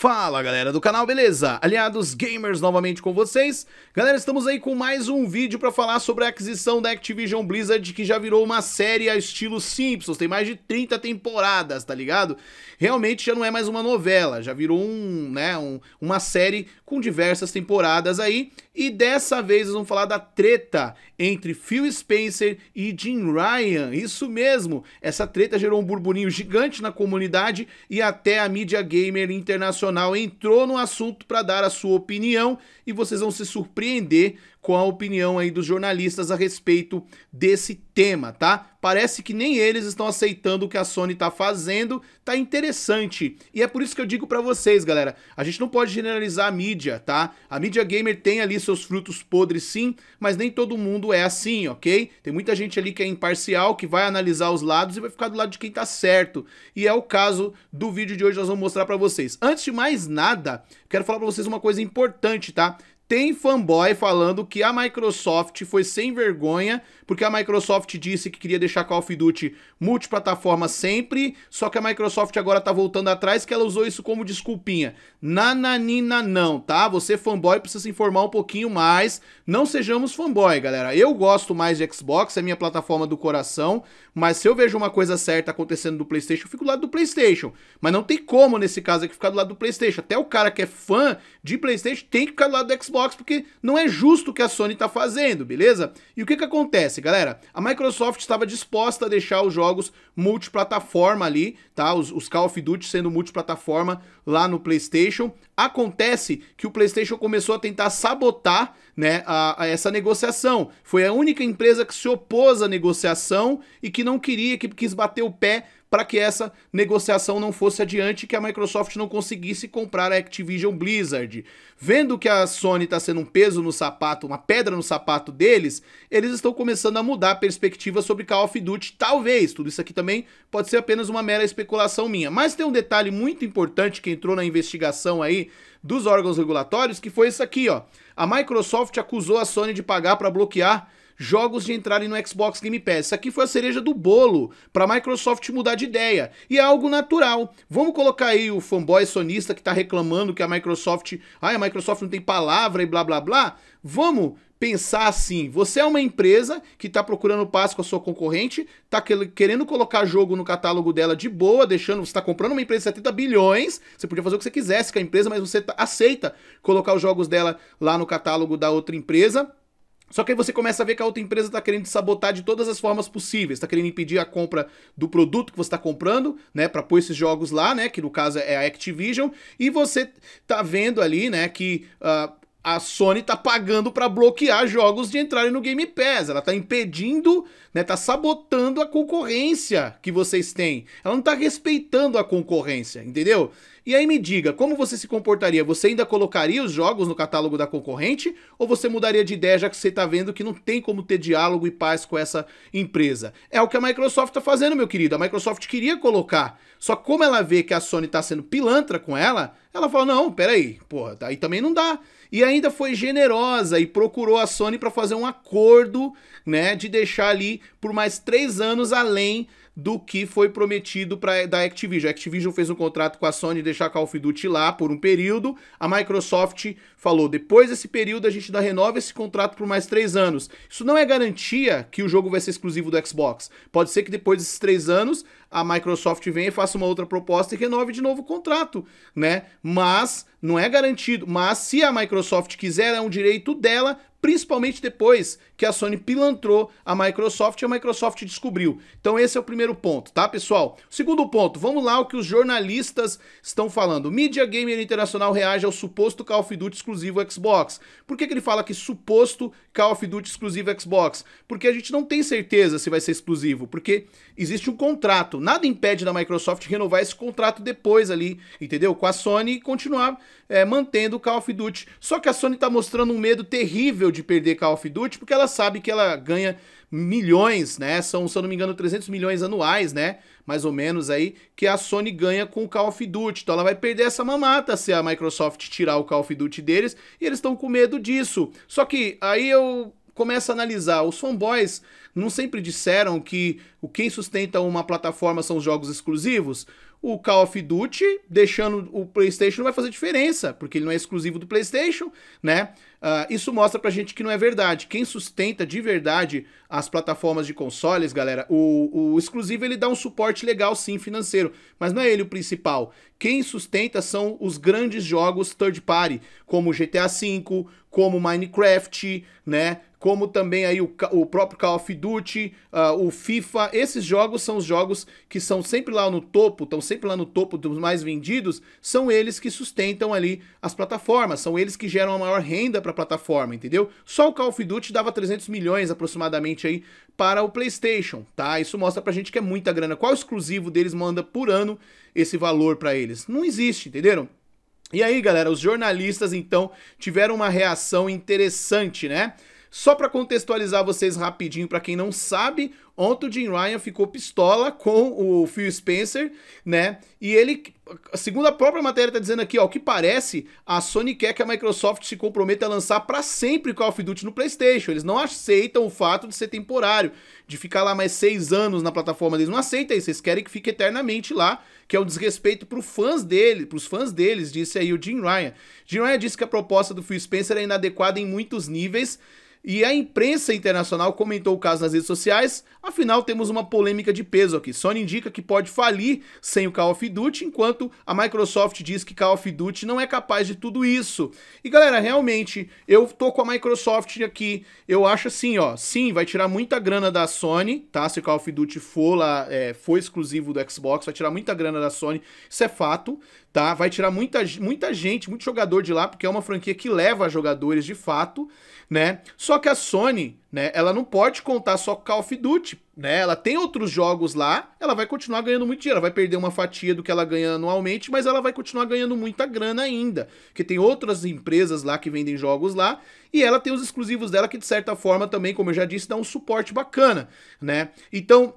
Fala galera do canal, beleza? Aliados Gamers novamente com vocês. Galera, estamos aí com mais um vídeo para falar sobre a aquisição da Activision Blizzard que já virou uma série a estilo Simpsons, tem mais de 30 temporadas, tá ligado? Realmente já não é mais uma novela, já virou um, né, um, uma série com diversas temporadas aí e dessa vez nós vamos falar da treta entre Phil Spencer e Jim Ryan. Isso mesmo, essa treta gerou um burburinho gigante na comunidade e até a mídia gamer internacional entrou no assunto para dar a sua opinião e vocês vão se surpreender com a opinião aí dos jornalistas a respeito desse tema, tá? Parece que nem eles estão aceitando o que a Sony tá fazendo, tá interessante. E é por isso que eu digo para vocês, galera, a gente não pode generalizar a mídia, tá? A mídia gamer tem ali seus frutos podres sim, mas nem todo mundo é assim, ok? Tem muita gente ali que é imparcial, que vai analisar os lados e vai ficar do lado de quem tá certo. E é o caso do vídeo de hoje, nós vamos mostrar para vocês. Antes de mais nada, quero falar para vocês uma coisa importante, tá? Tem fanboy falando que a Microsoft foi sem vergonha porque a Microsoft disse que queria deixar Call of Duty multiplataforma sempre, só que a Microsoft agora tá voltando atrás que ela usou isso como desculpinha. Nananina não, tá? Você fanboy precisa se informar um pouquinho mais. Não sejamos fanboy, galera. Eu gosto mais de Xbox, é minha plataforma do coração, mas se eu vejo uma coisa certa acontecendo do PlayStation, eu fico do lado do PlayStation. Mas não tem como nesse caso aqui ficar do lado do PlayStation. Até o cara que é fã de PlayStation tem que ficar do lado do Xbox, porque não é justo o que a Sony tá fazendo, beleza? E o que que acontece? acontece, galera? A Microsoft estava disposta a deixar os jogos multiplataforma ali, tá? Os, os Call of Duty sendo multiplataforma lá no PlayStation. Acontece que o PlayStation começou a tentar sabotar, né, a, a essa negociação. Foi a única empresa que se opôs à negociação e que não queria, que quis bater o pé para que essa negociação não fosse adiante e que a Microsoft não conseguisse comprar a Activision Blizzard. Vendo que a Sony está sendo um peso no sapato, uma pedra no sapato deles, eles estão começando a mudar a perspectiva sobre Call of Duty, talvez. Tudo isso aqui também pode ser apenas uma mera especulação minha. Mas tem um detalhe muito importante que entrou na investigação aí dos órgãos regulatórios, que foi isso aqui, ó. A Microsoft acusou a Sony de pagar para bloquear jogos de entrarem no Xbox Game Pass. Isso aqui foi a cereja do bolo para a Microsoft mudar de ideia. E é algo natural. Vamos colocar aí o fanboy sonista que está reclamando que a Microsoft. ai a Microsoft não tem palavra e blá blá blá. Vamos pensar assim: você é uma empresa que está procurando paz com a sua concorrente, está querendo colocar jogo no catálogo dela de boa, deixando. Você está comprando uma empresa de 70 bilhões, você podia fazer o que você quisesse com a empresa, mas você tá, aceita colocar os jogos dela lá no catálogo da outra empresa só que aí você começa a ver que a outra empresa está querendo sabotar de todas as formas possíveis, está querendo impedir a compra do produto que você está comprando, né, para pôr esses jogos lá, né, que no caso é a Activision, e você tá vendo ali, né, que uh, a Sony tá pagando para bloquear jogos de entrarem no Game Pass. Ela tá impedindo, né, tá sabotando a concorrência que vocês têm. Ela não tá respeitando a concorrência, entendeu? E aí me diga, como você se comportaria? Você ainda colocaria os jogos no catálogo da concorrente ou você mudaria de ideia já que você tá vendo que não tem como ter diálogo e paz com essa empresa? É o que a Microsoft tá fazendo, meu querido. A Microsoft queria colocar, só como ela vê que a Sony tá sendo pilantra com ela, ela fala: "Não, peraí, porra, aí também não dá" e ainda foi generosa e procurou a Sony para fazer um acordo, né, de deixar ali por mais três anos além do que foi prometido para da Activision. A Activision fez um contrato com a Sony deixar Call of Duty lá por um período. A Microsoft falou: depois desse período a gente dá, renova esse contrato por mais três anos. Isso não é garantia que o jogo vai ser exclusivo do Xbox. Pode ser que depois desses três anos a Microsoft venha e faça uma outra proposta e renove de novo o contrato, né? Mas não é garantido. Mas se a Microsoft quiser, é um direito dela, principalmente depois que a Sony pilantrou a Microsoft e a Microsoft descobriu. Então esse é o primeiro ponto, tá, pessoal? Segundo ponto, vamos lá o que os jornalistas estão falando. Media Gamer Internacional reage ao suposto Call of Duty exclusivo Xbox. Por que, que ele fala que suposto Call of Duty exclusivo Xbox? Porque a gente não tem certeza se vai ser exclusivo, porque existe um contrato. Nada impede da Microsoft renovar esse contrato depois ali, entendeu? Com a Sony e continuar é, mantendo o Call of Duty. Só que a Sony tá mostrando um medo terrível nível de perder Call of Duty, porque ela sabe que ela ganha milhões, né? São, se eu não me engano, 300 milhões anuais, né? Mais ou menos aí, que a Sony ganha com o Call of Duty. Então ela vai perder essa mamata se a Microsoft tirar o Call of Duty deles, e eles estão com medo disso. Só que aí eu começo a analisar, os fanboys não sempre disseram que o quem sustenta uma plataforma são os jogos exclusivos? o Call of Duty, deixando o PlayStation, não vai fazer diferença, porque ele não é exclusivo do PlayStation, né? Uh, isso mostra pra gente que não é verdade. Quem sustenta de verdade as plataformas de consoles, galera, o, o exclusivo ele dá um suporte legal, sim, financeiro, mas não é ele o principal. Quem sustenta são os grandes jogos third party, como GTA V, como Minecraft, né? como também aí o, o próprio Call of Duty, uh, o FIFA. Esses jogos são os jogos que são sempre lá no topo, estão sempre lá no topo dos mais vendidos, são eles que sustentam ali as plataformas, são eles que geram a maior renda para a plataforma, entendeu? Só o Call of Duty dava 300 milhões aproximadamente aí para o PlayStation, tá? Isso mostra pra gente que é muita grana. Qual exclusivo deles manda por ano esse valor para eles? Não existe, entenderam? E aí, galera, os jornalistas então tiveram uma reação interessante, né? Só para contextualizar vocês rapidinho, para quem não sabe, ontem o Jim Ryan ficou pistola com o Phil Spencer, né? E ele, segundo a própria matéria, tá dizendo aqui, ó, que parece, a Sony quer que a Microsoft se comprometa a lançar para sempre Call of Duty no PlayStation. Eles não aceitam o fato de ser temporário, de ficar lá mais seis anos na plataforma deles. Não aceitam isso, eles querem que fique eternamente lá, que é um desrespeito para fãs dele, pros fãs deles, disse aí o Jim Ryan. Jim Ryan disse que a proposta do Phil Spencer é inadequada em muitos níveis e a imprensa internacional comentou o caso nas redes sociais. Afinal, temos uma polêmica de peso aqui. Sony indica que pode falir sem o Call of Duty, enquanto a Microsoft diz que Call of Duty não é capaz de tudo isso. E galera, realmente, eu tô com a Microsoft aqui. Eu acho assim, ó. Sim, vai tirar muita grana da Sony, tá? Se o Call of Duty for lá, é, for exclusivo do Xbox, vai tirar muita grana da Sony. Isso é fato, tá? Vai tirar muita, muita gente, muito jogador de lá, porque é uma franquia que leva jogadores de fato né? Só que a Sony, né, ela não pode contar só com Call of Duty, né? Ela tem outros jogos lá, ela vai continuar ganhando muito dinheiro, ela vai perder uma fatia do que ela ganha anualmente, mas ela vai continuar ganhando muita grana ainda, que tem outras empresas lá que vendem jogos lá, e ela tem os exclusivos dela que de certa forma também, como eu já disse, dá um suporte bacana, né? Então,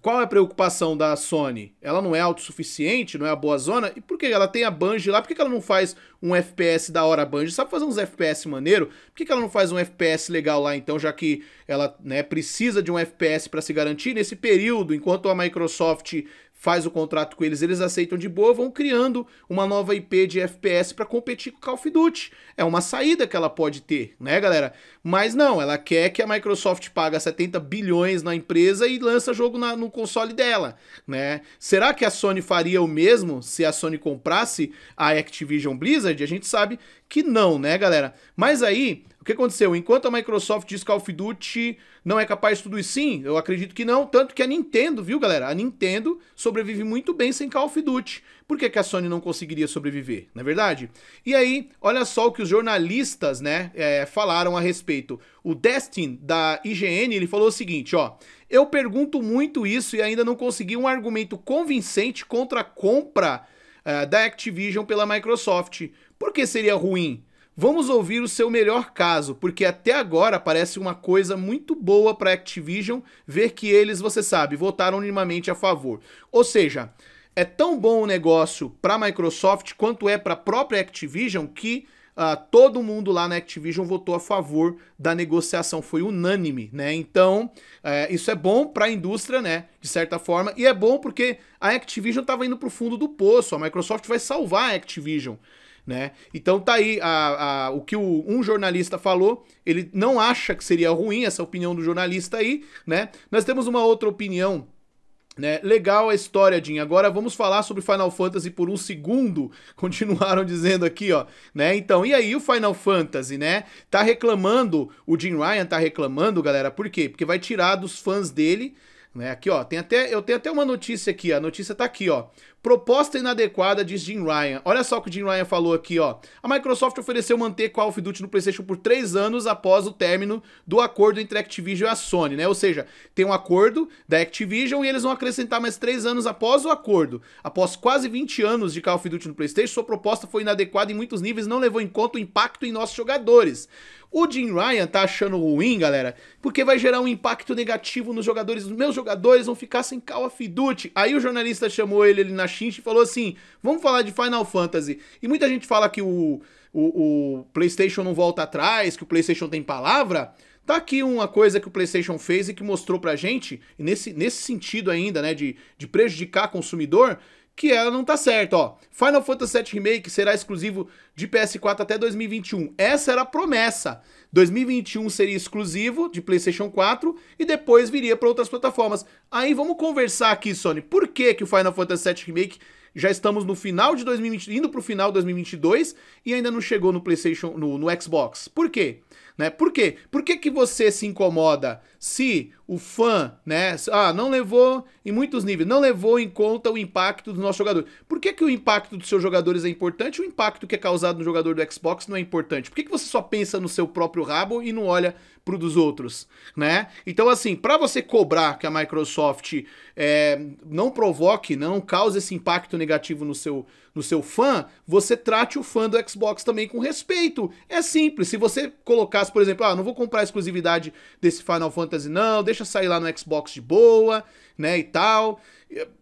qual é a preocupação da Sony? Ela não é autossuficiente, não é a boa zona? E por que ela tem a Bungie lá? Por que ela não faz um FPS da hora a Bungie? Sabe fazer uns FPS maneiro? Por que ela não faz um FPS legal lá então, já que ela né, precisa de um FPS para se garantir nesse período, enquanto a Microsoft faz o contrato com eles, eles aceitam de boa, vão criando uma nova IP de FPS para competir com o Call of Duty. É uma saída que ela pode ter, né, galera? Mas não, ela quer que a Microsoft paga 70 bilhões na empresa e lança jogo na, no console dela, né? Será que a Sony faria o mesmo se a Sony comprasse a Activision Blizzard? A gente sabe que não, né, galera? Mas aí que aconteceu? Enquanto a Microsoft diz que Call of Duty não é capaz de tudo isso, sim, eu acredito que não, tanto que a Nintendo, viu, galera? A Nintendo sobrevive muito bem sem Call of Duty. Por que, que a Sony não conseguiria sobreviver, na é verdade? E aí, olha só o que os jornalistas, né, é, falaram a respeito. O Destin, da IGN, ele falou o seguinte, ó... Eu pergunto muito isso e ainda não consegui um argumento convincente contra a compra uh, da Activision pela Microsoft. Por que seria ruim? Vamos ouvir o seu melhor caso, porque até agora parece uma coisa muito boa para Activision ver que eles, você sabe, votaram unanimemente a favor. Ou seja, é tão bom o negócio para a Microsoft quanto é para a própria Activision que Uh, todo mundo lá na Activision votou a favor da negociação, foi unânime, né? Então, é, isso é bom para a indústria, né? De certa forma, e é bom porque a Activision estava indo para o fundo do poço, a Microsoft vai salvar a Activision né? Então tá aí a, a, o que o, um jornalista falou, ele não acha que seria ruim essa opinião do jornalista aí, né? Nós temos uma outra opinião né? Legal a história, Jim. Agora vamos falar sobre Final Fantasy por um segundo. Continuaram dizendo aqui, ó, né? Então, e aí o Final Fantasy, né? Tá reclamando, o Jim Ryan tá reclamando, galera. Por quê? Porque vai tirar dos fãs dele, né? Aqui, ó, tem até eu tenho até uma notícia aqui, a notícia tá aqui, ó. Proposta inadequada, diz Jim Ryan. Olha só o que o Jim Ryan falou aqui, ó. A Microsoft ofereceu manter Call of Duty no PlayStation por três anos após o término do acordo entre a Activision e a Sony, né? Ou seja, tem um acordo da Activision e eles vão acrescentar mais três anos após o acordo. Após quase 20 anos de Call of Duty no PlayStation, sua proposta foi inadequada em muitos níveis, não levou em conta o impacto em nossos jogadores. O Jim Ryan tá achando ruim, galera, porque vai gerar um impacto negativo nos jogadores. Os meus jogadores vão ficar sem Call of Duty. Aí o jornalista chamou ele, ele na e falou assim: vamos falar de Final Fantasy. E muita gente fala que o, o, o PlayStation não volta atrás, que o PlayStation tem palavra. Tá aqui uma coisa que o PlayStation fez e que mostrou pra gente, nesse, nesse sentido ainda, né, de, de prejudicar consumidor, que ela não tá certa, ó. Final Fantasy VII Remake será exclusivo de PS4 até 2021. Essa era a promessa. 2021 seria exclusivo de PlayStation 4 e depois viria para outras plataformas. Aí vamos conversar aqui, Sony. Por que que o Final Fantasy VII Remake já estamos no final de 2020, indo pro final de 2022 e ainda não chegou no PlayStation, no, no Xbox? Por quê? né? Por quê? Por que, que você se incomoda se o fã, né, ah, não levou em muitos níveis, não levou em conta o impacto do nosso jogador. Por que, que o impacto dos seus jogadores é importante? O impacto que é causado no jogador do Xbox não é importante. Por que, que você só pensa no seu próprio rabo e não olha pro dos outros, né? Então assim, para você cobrar que a Microsoft é, não provoque, não cause esse impacto negativo no seu no seu fã, você trate o fã do Xbox também com respeito. É simples. Se você colocasse, por exemplo, ah, não vou comprar exclusividade desse Final Fantasy, não, deixa sair lá no Xbox de boa, né, e tal.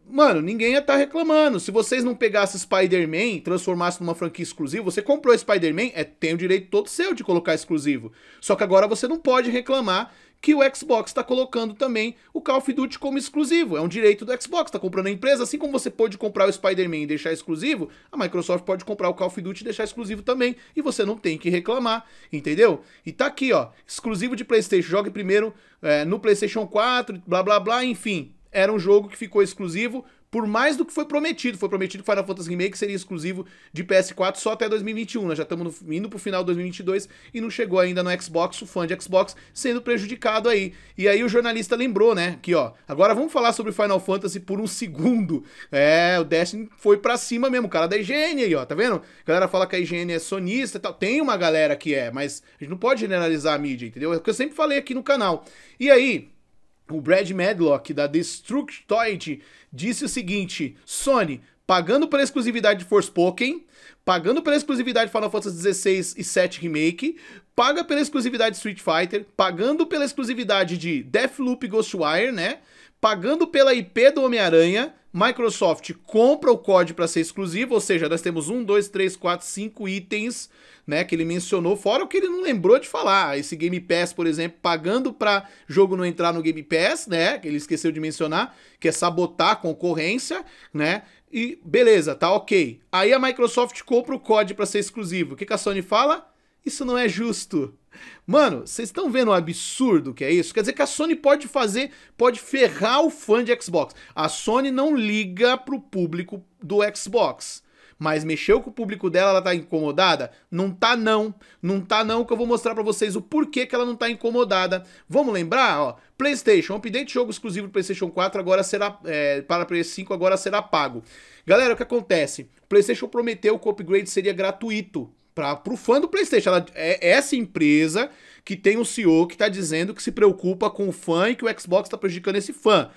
Mano, ninguém ia estar tá reclamando. Se vocês não pegassem Spider-Man e transformassem numa franquia exclusiva, você comprou Spider-Man, é, tem o direito todo seu de colocar exclusivo. Só que agora você não pode reclamar que o Xbox está colocando também o Call of Duty como exclusivo. É um direito do Xbox, está comprando a empresa. Assim como você pode comprar o Spider-Man e deixar exclusivo, a Microsoft pode comprar o Call of Duty e deixar exclusivo também. E você não tem que reclamar, entendeu? E tá aqui, ó, exclusivo de PlayStation. Jogue primeiro é, no PlayStation 4, blá blá blá, enfim. Era um jogo que ficou exclusivo por mais do que foi prometido. Foi prometido que Final Fantasy Remake seria exclusivo de PS4 só até 2021. Nós né? já estamos indo pro final de 2022 e não chegou ainda no Xbox, o fã de Xbox sendo prejudicado aí. E aí o jornalista lembrou, né, que ó, agora vamos falar sobre Final Fantasy por um segundo. É, o Destiny foi pra cima mesmo, o cara da IGN aí, ó, tá vendo? A galera fala que a IGN é sonista e tal. Tem uma galera que é, mas a gente não pode generalizar a mídia, entendeu? É o que eu sempre falei aqui no canal. E aí, o Brad Medlock, da Destructoid, disse o seguinte: Sony, pagando pela exclusividade de Pokémon, pagando pela exclusividade de Final Fantasy XVI e 7 Remake, paga pela exclusividade de Street Fighter, pagando pela exclusividade de Deathloop e Ghostwire, né? Pagando pela IP do Homem-Aranha, Microsoft compra o COD para ser exclusivo, ou seja, nós temos um, dois, três, quatro, cinco itens, né, que ele mencionou, fora o que ele não lembrou de falar. Esse Game Pass, por exemplo, pagando para jogo não entrar no Game Pass, né, que ele esqueceu de mencionar, que é sabotar a concorrência, né? E beleza, tá OK. Aí a Microsoft compra o COD para ser exclusivo. O que, que a Sony fala? Isso não é justo. Mano, vocês estão vendo o absurdo que é isso? Quer dizer que a Sony pode fazer, pode ferrar o fã de Xbox. A Sony não liga pro público do Xbox mas mexeu com o público dela, ela tá incomodada? Não tá não. Não tá não, que eu vou mostrar para vocês o porquê que ela não tá incomodada. Vamos lembrar, ó, PlayStation, update jogo exclusivo do PlayStation 4 agora será é, para PS5 agora será pago. Galera, o que acontece? O PlayStation prometeu que o upgrade seria gratuito para o fã do PlayStation. Ela é essa empresa que tem um CEO que está dizendo que se preocupa com o fã e que o Xbox está prejudicando esse fã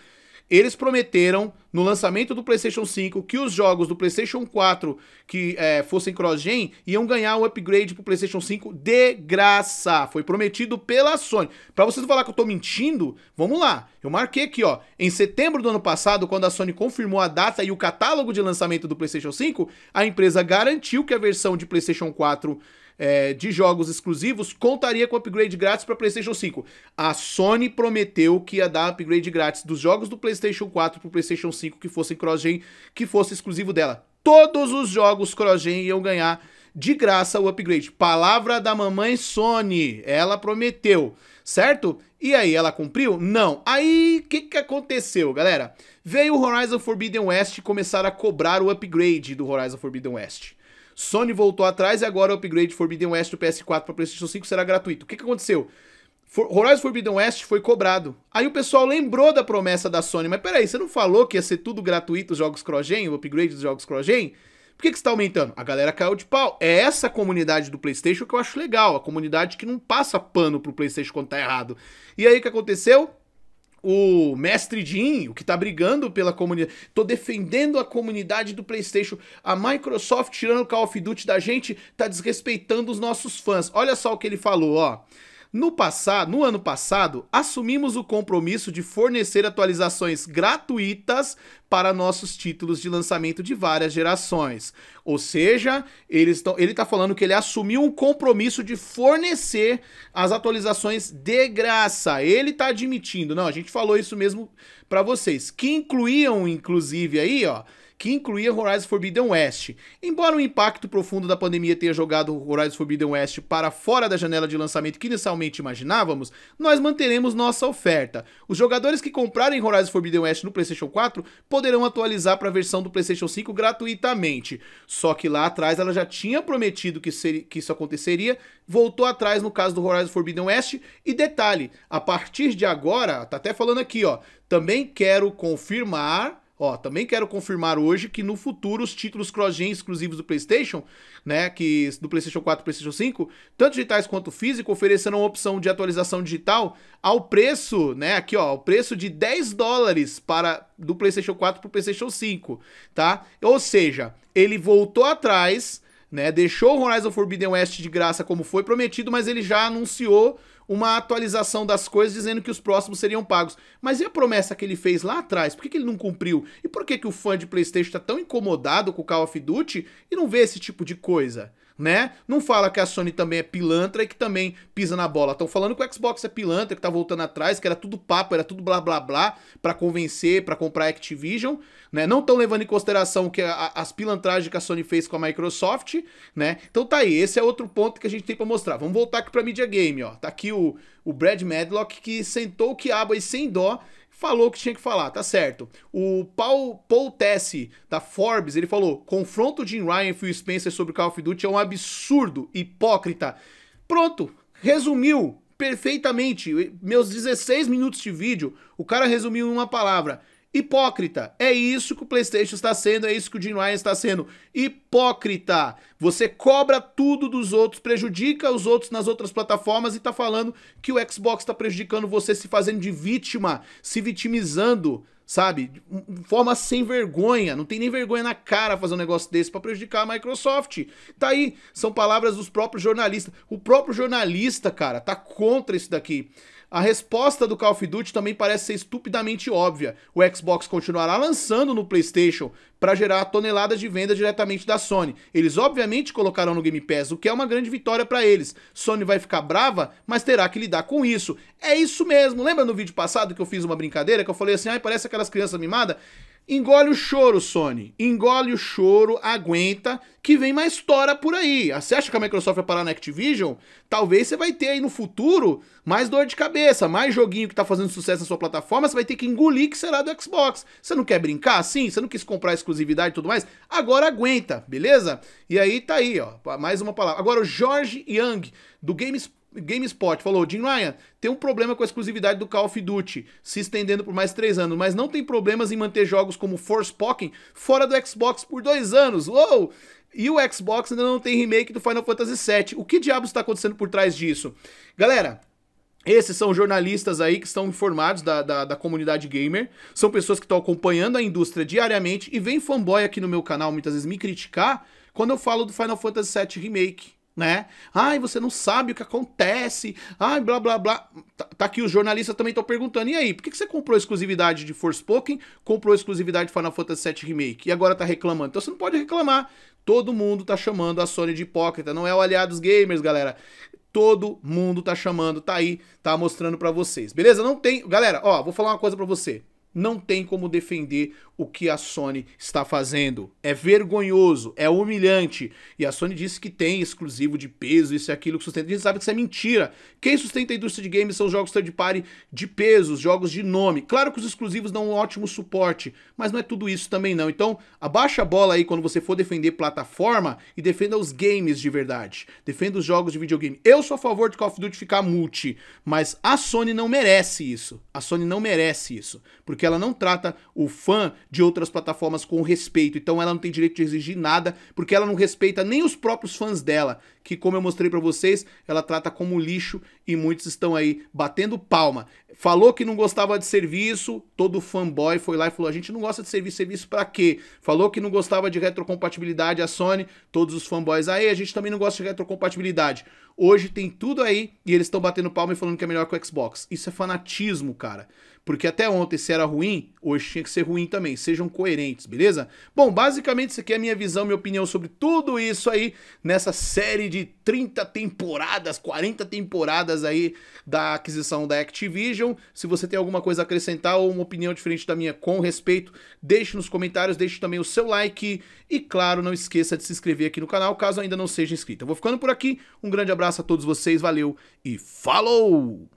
eles prometeram no lançamento do PlayStation 5 que os jogos do PlayStation 4 que é, fossem cross-gen iam ganhar um upgrade pro PlayStation 5 de graça. Foi prometido pela Sony. Para vocês não falar que eu tô mentindo, vamos lá. Eu marquei aqui, ó, em setembro do ano passado, quando a Sony confirmou a data e o catálogo de lançamento do PlayStation 5, a empresa garantiu que a versão de PlayStation 4 é, de jogos exclusivos contaria com upgrade grátis para PlayStation 5. A Sony prometeu que ia dar upgrade grátis dos jogos do PlayStation 4 para o PlayStation 5 que fossem cross-gen, que fosse exclusivo dela. Todos os jogos cross-gen iam ganhar de graça o upgrade. Palavra da mamãe Sony, ela prometeu, certo? E aí, ela cumpriu? Não. Aí, o que, que aconteceu, galera? Veio o Horizon Forbidden West começar a cobrar o upgrade do Horizon Forbidden West. Sony voltou atrás e agora o upgrade Forbidden West do PS4 para PlayStation 5 será gratuito. O que, que aconteceu? For Horizon Forbidden West foi cobrado. Aí o pessoal lembrou da promessa da Sony, mas peraí, você não falou que ia ser tudo gratuito os jogos CrossGen, o upgrade dos jogos CrossGen? Por que, que você tá aumentando? A galera caiu de pau. É essa comunidade do PlayStation que eu acho legal, a comunidade que não passa pano pro PlayStation quando tá errado. E aí o que aconteceu? o Mestre Jim, o que tá brigando pela comunidade. Tô defendendo a comunidade do PlayStation. A Microsoft tirando o Call of Duty da gente, tá desrespeitando os nossos fãs. Olha só o que ele falou, ó. No passado, no ano passado, assumimos o compromisso de fornecer atualizações gratuitas para nossos títulos de lançamento de várias gerações. Ou seja, ele está falando que ele assumiu um compromisso de fornecer as atualizações de graça. Ele está admitindo, não, a gente falou isso mesmo para vocês, que incluíam inclusive aí, ó, que incluía Horizon Forbidden West. Embora o impacto profundo da pandemia tenha jogado Horizon Forbidden West para fora da janela de lançamento que inicialmente imaginávamos, nós manteremos nossa oferta. Os jogadores que comprarem Horizon Forbidden West no PlayStation 4 poderão atualizar para a versão do PlayStation 5 gratuitamente. Só que lá atrás ela já tinha prometido que, que isso aconteceria, voltou atrás no caso do Horizon Forbidden West. E detalhe, a partir de agora, tá até falando aqui, ó, também quero confirmar Ó, também quero confirmar hoje que no futuro os títulos cross-gen exclusivos do PlayStation, né, que do PlayStation 4 e PlayStation 5, tanto digitais quanto físico, oferecerão a opção de atualização digital ao preço, né, aqui ó, o preço de 10 dólares para do PlayStation 4 para o PlayStation 5, tá? Ou seja, ele voltou atrás né? Deixou o Horizon Forbidden West de graça como foi prometido, mas ele já anunciou uma atualização das coisas dizendo que os próximos seriam pagos. Mas e a promessa que ele fez lá atrás? Por que, que ele não cumpriu? E por que, que o fã de PlayStation está tão incomodado com o Call of Duty e não vê esse tipo de coisa? né? Não fala que a Sony também é pilantra e que também pisa na bola. Estão falando que o Xbox é pilantra, que tá voltando atrás, que era tudo papo, era tudo blá blá blá para convencer, para comprar a Activision, né? Não estão levando em consideração que a, as pilantragens que a Sony fez com a Microsoft, né? Então tá aí, esse é outro ponto que a gente tem para mostrar. Vamos voltar aqui para mídia game, ó. Tá aqui o, o Brad Madlock que sentou o quiabo aí sem dó falou o que tinha que falar, tá certo. O Paul, Paul Tessi, da Forbes, ele falou: confronto de Ryan e Phil Spencer sobre Call of Duty é um absurdo, hipócrita. Pronto, resumiu perfeitamente. Meus 16 minutos de vídeo, o cara resumiu em uma palavra: Hipócrita. É isso que o PlayStation está sendo, é isso que o Jim Ryan está sendo. Hipócrita. Você cobra tudo dos outros, prejudica os outros nas outras plataformas e está falando que o Xbox está prejudicando você, se fazendo de vítima, se vitimizando, sabe? De forma sem vergonha. Não tem nem vergonha na cara fazer um negócio desse para prejudicar a Microsoft. Tá aí, são palavras dos próprios jornalistas. O próprio jornalista, cara, tá contra isso daqui. A resposta do Call of Duty também parece ser estupidamente óbvia. O Xbox continuará lançando no PlayStation para gerar toneladas de venda diretamente da Sony. Eles obviamente colocarão no Game Pass, o que é uma grande vitória para eles. Sony vai ficar brava, mas terá que lidar com isso. É isso mesmo. Lembra no vídeo passado que eu fiz uma brincadeira que eu falei assim: "Ai, parece aquelas crianças mimadas"? Engole o choro, Sony. Engole o choro, aguenta, que vem mais tora por aí. Você acha que a Microsoft vai parar na Activision? Talvez você vai ter aí no futuro mais dor de cabeça, mais joguinho que tá fazendo sucesso na sua plataforma, você vai ter que engolir que será do Xbox. Você não quer brincar assim? Você não quis comprar exclusividade e tudo mais? Agora aguenta, beleza? E aí tá aí, ó, mais uma palavra. Agora o Jorge Young, do GameSpot GameSpot falou, Jim Ryan, tem um problema com a exclusividade do Call of Duty se estendendo por mais três anos, mas não tem problemas em manter jogos como Pokémon fora do Xbox por dois anos. Uou! E o Xbox ainda não tem remake do Final Fantasy VII. O que diabos está acontecendo por trás disso? Galera, esses são jornalistas aí que estão informados da, da, da comunidade gamer, são pessoas que estão acompanhando a indústria diariamente e vem fanboy aqui no meu canal muitas vezes me criticar quando eu falo do Final Fantasy VII Remake né? Ai, você não sabe o que acontece. Ai, blá blá blá. Tá, tá aqui os jornalistas também estão perguntando. E aí, por que, que você comprou exclusividade de Forspoken, comprou exclusividade de Final Fantasy VII Remake e agora tá reclamando? Então você não pode reclamar. Todo mundo tá chamando a Sony de hipócrita. Não é o aliado dos gamers, galera. Todo mundo tá chamando, tá aí, tá mostrando para vocês. Beleza? Não tem, galera, ó, vou falar uma coisa para você. Não tem como defender o que a Sony está fazendo. É vergonhoso, é humilhante. E a Sony disse que tem exclusivo de peso, isso e aquilo que sustenta. A gente sabe que isso é mentira. Quem sustenta a indústria de games são jogos third party de peso, jogos de nome. Claro que os exclusivos dão um ótimo suporte, mas não é tudo isso também não. Então, abaixa a bola aí quando você for defender plataforma e defenda os games de verdade. Defenda os jogos de videogame. Eu sou a favor de Call of Duty ficar multi, mas a Sony não merece isso. A Sony não merece isso, porque ela não trata o fã de outras plataformas com respeito. Então ela não tem direito de exigir nada, porque ela não respeita nem os próprios fãs dela, que como eu mostrei para vocês, ela trata como lixo e muitos estão aí batendo palma. Falou que não gostava de serviço, todo fanboy foi lá e falou: "A gente não gosta de serviço, serviço para quê?". Falou que não gostava de retrocompatibilidade a Sony, todos os fanboys: "Aí, a gente também não gosta de retrocompatibilidade". Hoje tem tudo aí e eles estão batendo palma e falando que é melhor que o Xbox. Isso é fanatismo, cara. Porque até ontem, se era ruim, hoje tinha que ser ruim também. Sejam coerentes, beleza? Bom, basicamente isso aqui é a minha visão, minha opinião sobre tudo isso aí nessa série de 30 temporadas, 40 temporadas aí da aquisição da Activision. Se você tem alguma coisa a acrescentar ou uma opinião diferente da minha com respeito, deixe nos comentários, deixe também o seu like e, claro, não esqueça de se inscrever aqui no canal caso ainda não seja inscrito. Eu vou ficando por aqui, um grande abraço a todos vocês, valeu e falou!